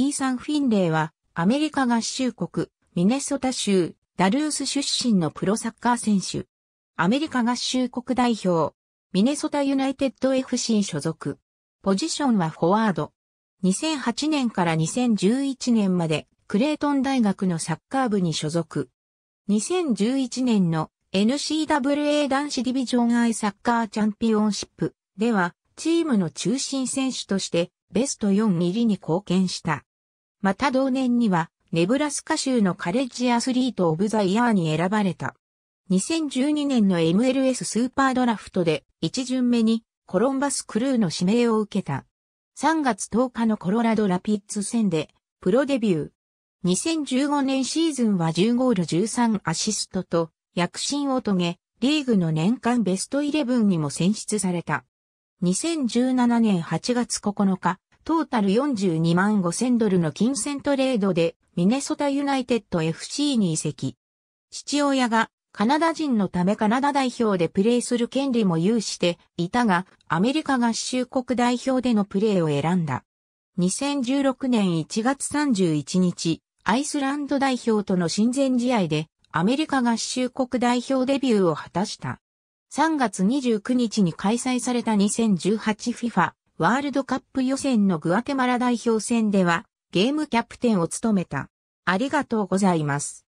イーサン・フィンレイは、アメリカ合衆国、ミネソタ州、ダルース出身のプロサッカー選手。アメリカ合衆国代表、ミネソタユナイテッド FC 所属。ポジションはフォワード。2008年から2011年までクレートン大学のサッカー部に所属。2011年の n c w a 男子ディビジョンアイサッカーチャンピオンシップではチームの中心選手としてベスト4ミリに貢献した。また同年には、ネブラスカ州のカレッジアスリート・オブ・ザ・イヤーに選ばれた。2012年の MLS スーパードラフトで1巡目にコロンバスクルーの指名を受けた。3月10日のコロラドラピッツ戦でプロデビュー。2015年シーズンは10ゴール13アシストと躍進を遂げ、リーグの年間ベストイレブンにも選出された。2017年8月9日、トータル42万5千ドルの金銭トレードでミネソタユナイテッド FC に移籍。父親がカナダ人のためカナダ代表でプレーする権利も有していたが、アメリカ合衆国代表でのプレーを選んだ。2016年1月31日、アイスランド代表との親善試合で、アメリカ合衆国代表デビューを果たした。3月29日に開催された 2018FIFA ワールドカップ予選のグアテマラ代表戦ではゲームキャプテンを務めた。ありがとうございます。